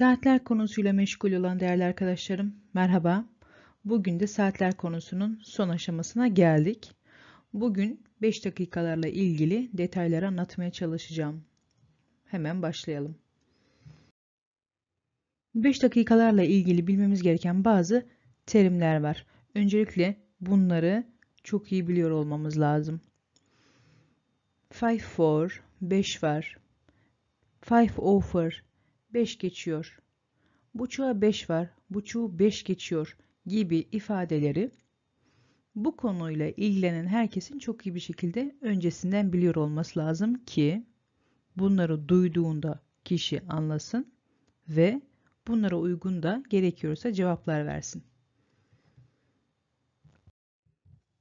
Saatler konusuyla meşgul olan değerli arkadaşlarım, merhaba. Bugün de saatler konusunun son aşamasına geldik. Bugün 5 dakikalarla ilgili detayları anlatmaya çalışacağım. Hemen başlayalım. 5 dakikalarla ilgili bilmemiz gereken bazı terimler var. Öncelikle bunları çok iyi biliyor olmamız lazım. 5 for 5 var. 5 offer 5 geçiyor. Buçuğa 5 var, buçuğu 5 geçiyor gibi ifadeleri bu konuyla ilgilenen herkesin çok iyi bir şekilde öncesinden biliyor olması lazım ki bunları duyduğunda kişi anlasın ve bunlara uygun da gerekiyorsa cevaplar versin.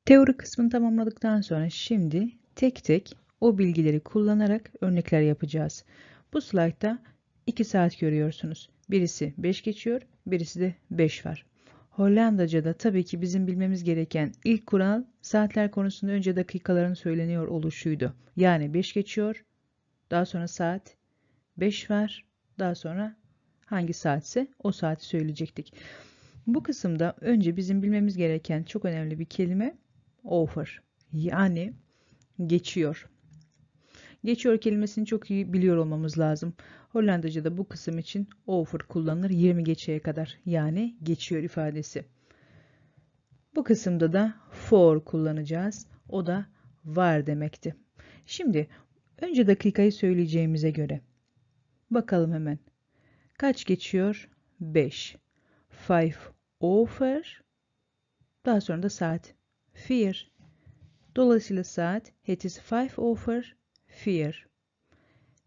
Teori kısmını tamamladıktan sonra şimdi tek tek o bilgileri kullanarak örnekler yapacağız. Bu slaytta 2 saat görüyorsunuz. Birisi 5 geçiyor, birisi de 5 var. Hollandaca'da tabii ki bizim bilmemiz gereken ilk kural saatler konusunda önce dakikaların söyleniyor oluşuydu. Yani 5 geçiyor, daha sonra saat 5 var, daha sonra hangi saatse o saati söyleyecektik. Bu kısımda önce bizim bilmemiz gereken çok önemli bir kelime over. Yani geçiyor. Geçiyor kelimesini çok iyi biliyor olmamız lazım. Hollandaca'da bu kısım için over kullanılır 20 geçeye kadar yani geçiyor ifadesi. Bu kısımda da for kullanacağız. O da var demekti. Şimdi önce dakikayı söyleyeceğimize göre bakalım hemen. Kaç geçiyor? 5. 5 over daha sonra da saat 4. Dolayısıyla saat it is 5 over Fear.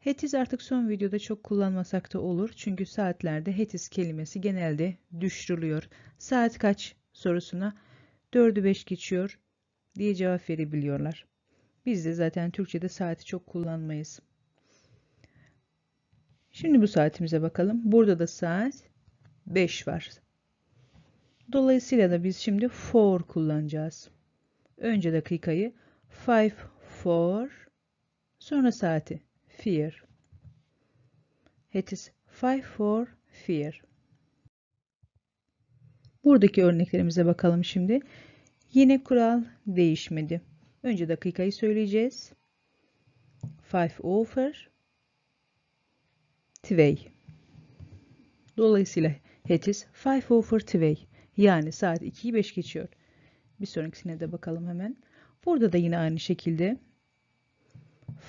Hetiz artık son videoda çok kullanmasak da olur. Çünkü saatlerde hetiz kelimesi genelde düşürülüyor. Saat kaç sorusuna 4'ü 5 geçiyor diye cevap verebiliyorlar. Biz de zaten Türkçe'de saati çok kullanmayız. Şimdi bu saatimize bakalım. Burada da saat 5 var. Dolayısıyla da biz şimdi for kullanacağız. Önce dakikayı 5 for Sonra saati. Fear. It is five for fear. Buradaki örneklerimize bakalım şimdi. Yine kural değişmedi. Önce dakikayı söyleyeceğiz. Five over tway. Dolayısıyla it is five over tway. Yani saat 2'yi 5 geçiyor. Bir sonrakisine de bakalım hemen. Burada da yine aynı şekilde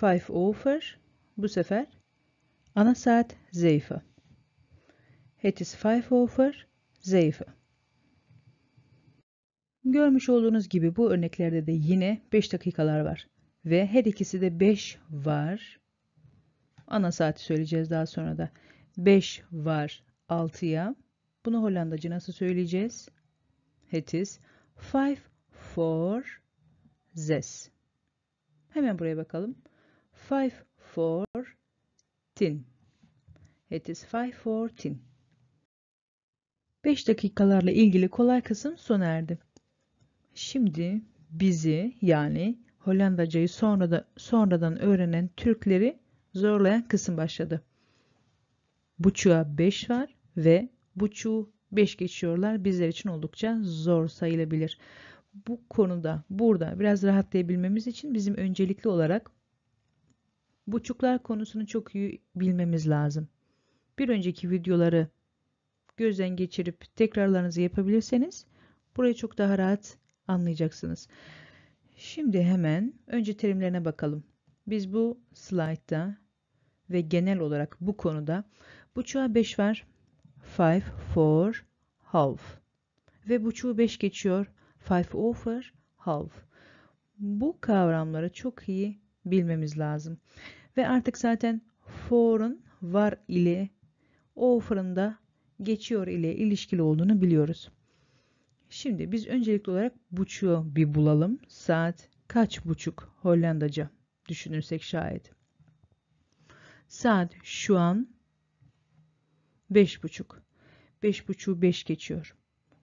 5 over bu sefer ana saat 7. It is 5 over 7. Görmüş olduğunuz gibi bu örneklerde de yine 5 dakikalar var. Ve her ikisi de 5 var. Ana saati söyleyeceğiz daha sonra da. 5 var 6'ya. Bunu Hollandaca nasıl söyleyeceğiz? It is 5 for zes. Hemen buraya bakalım five fourteen. It is five fourteen. Beş dakikalarla ilgili kolay kısım sona erdi. Şimdi bizi yani Hollandacayı sonrada, sonradan öğrenen Türkleri zorlayan kısım başladı. Buçuğa 5 var ve buçuğu 5 geçiyorlar bizler için oldukça zor sayılabilir. Bu konuda burada biraz rahatlayabilmemiz için bizim öncelikli olarak Buçuklar konusunu çok iyi bilmemiz lazım. Bir önceki videoları gözden geçirip tekrarlarınızı yapabilirseniz burayı çok daha rahat anlayacaksınız. Şimdi hemen önce terimlerine bakalım. Biz bu slaytta ve genel olarak bu konuda buçuğa 5 var. 5, 4, half. Ve buçuğu 5 geçiyor. 5 over, half. Bu kavramları çok iyi bilmemiz lazım. Ve artık zaten for'un var ile o fırında geçiyor ile ilişkili olduğunu biliyoruz. Şimdi biz öncelikli olarak buçuğu bir bulalım. Saat kaç buçuk Hollandaca düşünürsek şayet. Saat şu an beş buçuk. Beş buçuğu beş geçiyor.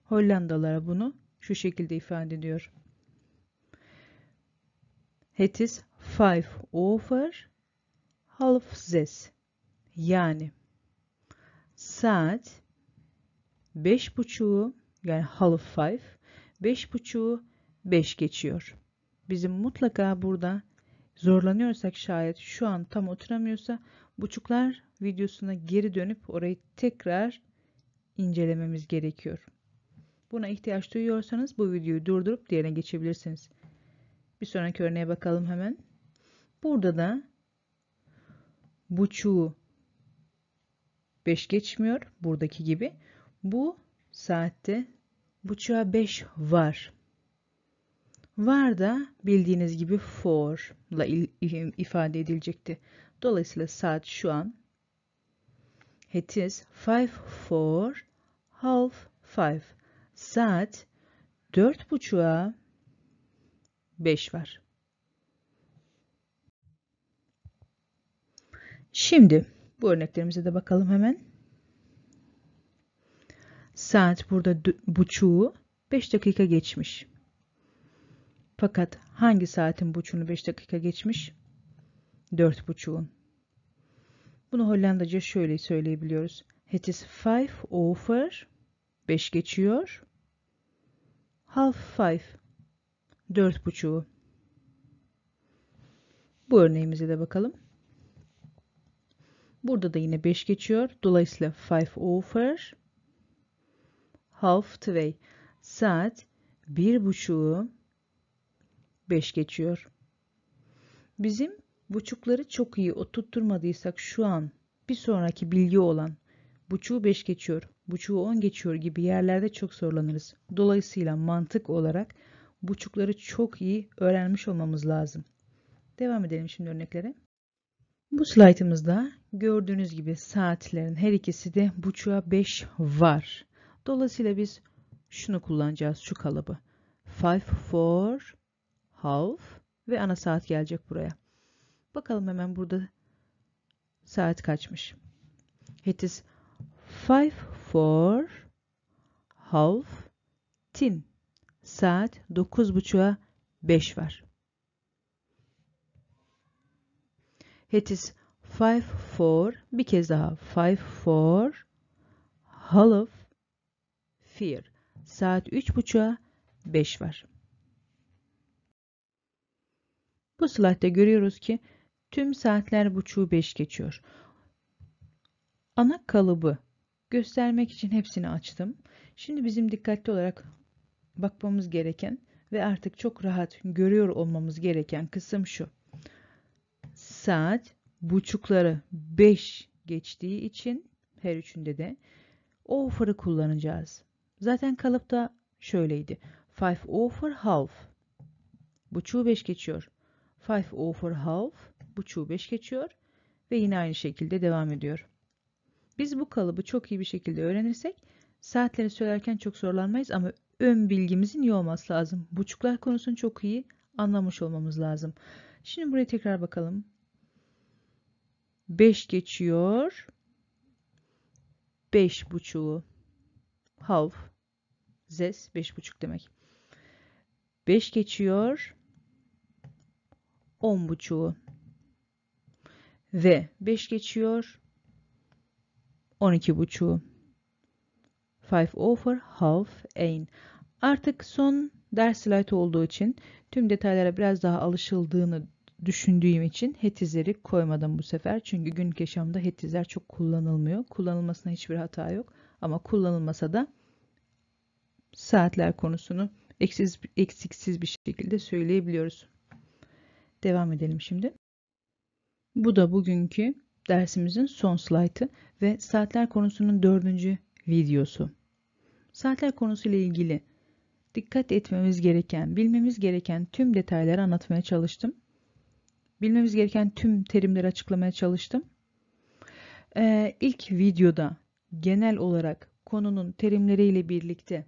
Hollandalara bunu şu şekilde ifade ediyor. Het is Five over half this. Yani saat beş buçuğu yani half five, beş buçuğu beş geçiyor. Bizim mutlaka burada zorlanıyorsak şayet şu an tam oturamıyorsa buçuklar videosuna geri dönüp orayı tekrar incelememiz gerekiyor. Buna ihtiyaç duyuyorsanız bu videoyu durdurup diğerine geçebilirsiniz. Bir sonraki örneğe bakalım hemen. Burada da buçuğu 5 geçmiyor buradaki gibi. Bu saatte buçuğa 5 var. Var da bildiğiniz gibi for ile ifade edilecekti. Dolayısıyla saat şu an it is 5 for half 5. Saat 4 buçuğa 5 var. Şimdi bu örneklerimize de bakalım hemen. Saat burada buçuğu 5 dakika geçmiş. Fakat hangi saatin buçuğunu 5 dakika geçmiş? 4 buçuğun. Bunu Hollandaca şöyle söyleyebiliyoruz. It is five over 5 geçiyor. Half five 4 buçuğu. Bu örneğimize de bakalım. Burada da yine 5 geçiyor. Dolayısıyla 5 over half halfway saat 1.30'u 5 geçiyor. Bizim buçukları çok iyi oturtturmadıysak şu an bir sonraki bilgi olan buçuğu 5 geçiyor, buçuğu 10 geçiyor gibi yerlerde çok zorlanırız. Dolayısıyla mantık olarak buçukları çok iyi öğrenmiş olmamız lazım. Devam edelim şimdi örneklere. Bu slaytımızda gördüğünüz gibi saatlerin her ikisi de buçuğa 5 var. Dolayısıyla biz şunu kullanacağız şu kalıbı. 5 for half ve ana saat gelecek buraya. Bakalım hemen burada saat kaçmış. It is 5 for half tin. Saat 9.30'a 5 var. It is 5-4 bir kez daha 5-4 half fear saat üç buçuğa beş var. Bu slaytta görüyoruz ki tüm saatler buçuğu beş geçiyor. Ana kalıbı göstermek için hepsini açtım. Şimdi bizim dikkatli olarak bakmamız gereken ve artık çok rahat görüyor olmamız gereken kısım şu saat buçukları 5 geçtiği için her üçünde de o offer'ı kullanacağız. Zaten kalıp da şöyleydi. 5 over half. Buçuğu 5 geçiyor. 5 over half. Buçuğu 5 geçiyor. Ve yine aynı şekilde devam ediyor. Biz bu kalıbı çok iyi bir şekilde öğrenirsek saatleri söylerken çok zorlanmayız ama ön bilgimizin iyi olması lazım. Buçuklar konusunu çok iyi anlamış olmamız lazım. Şimdi buraya tekrar bakalım. 5 geçiyor. 5 buçuğu. Half. Zes 5 buçuk demek. 5 geçiyor. 10 buçuğu. Ve 5 geçiyor. 12 buçuğu. 5 over half ain. Artık son ders slide olduğu için tüm detaylara biraz daha alışıldığını düşündüğüm için hetizleri koymadım bu sefer. Çünkü günlük yaşamda hetizler çok kullanılmıyor. Kullanılmasına hiçbir hata yok. Ama kullanılmasa da saatler konusunu eksiz, eksiksiz bir şekilde söyleyebiliyoruz. Devam edelim şimdi. Bu da bugünkü dersimizin son slaytı ve saatler konusunun dördüncü videosu. Saatler konusuyla ilgili dikkat etmemiz gereken, bilmemiz gereken tüm detayları anlatmaya çalıştım bilmemiz gereken tüm terimleri açıklamaya çalıştım. Ee, ilk videoda genel olarak konunun terimleriyle birlikte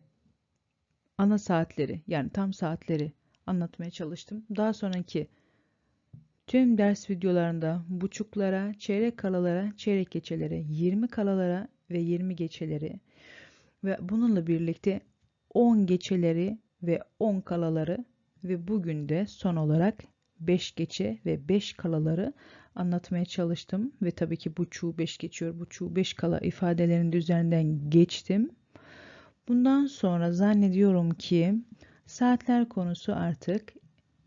ana saatleri yani tam saatleri anlatmaya çalıştım. Daha sonraki tüm ders videolarında buçuklara, çeyrek kalalara, çeyrek geçelere, 20 kalalara ve 20 geçeleri ve bununla birlikte 10 geçeleri ve 10 kalaları ve bugün de son olarak 5 geçe ve 5 kalaları anlatmaya çalıştım. Ve tabii ki bu çuğ 5 geçiyor, bu çuğ 5 kala ifadelerinin üzerinden geçtim. Bundan sonra zannediyorum ki saatler konusu artık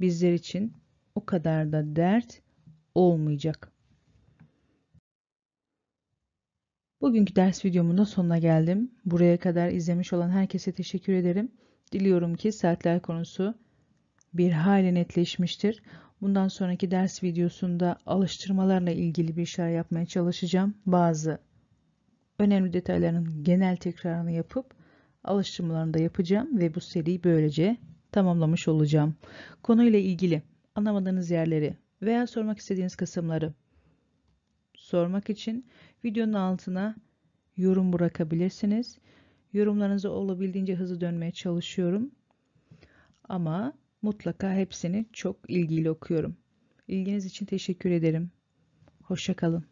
bizler için o kadar da dert olmayacak. Bugünkü ders videomun da sonuna geldim. Buraya kadar izlemiş olan herkese teşekkür ederim. Diliyorum ki saatler konusu bir hale netleşmiştir. Bundan sonraki ders videosunda alıştırmalarla ilgili bir şeyler yapmaya çalışacağım. Bazı önemli detayların genel tekrarını yapıp alıştırmalarını da yapacağım ve bu seriyi böylece tamamlamış olacağım. Konuyla ilgili anlamadığınız yerleri veya sormak istediğiniz kısımları sormak için videonun altına yorum bırakabilirsiniz. Yorumlarınızı olabildiğince hızlı dönmeye çalışıyorum. Ama Mutlaka hepsini çok ilgiyle okuyorum. İlginiz için teşekkür ederim. Hoşçakalın.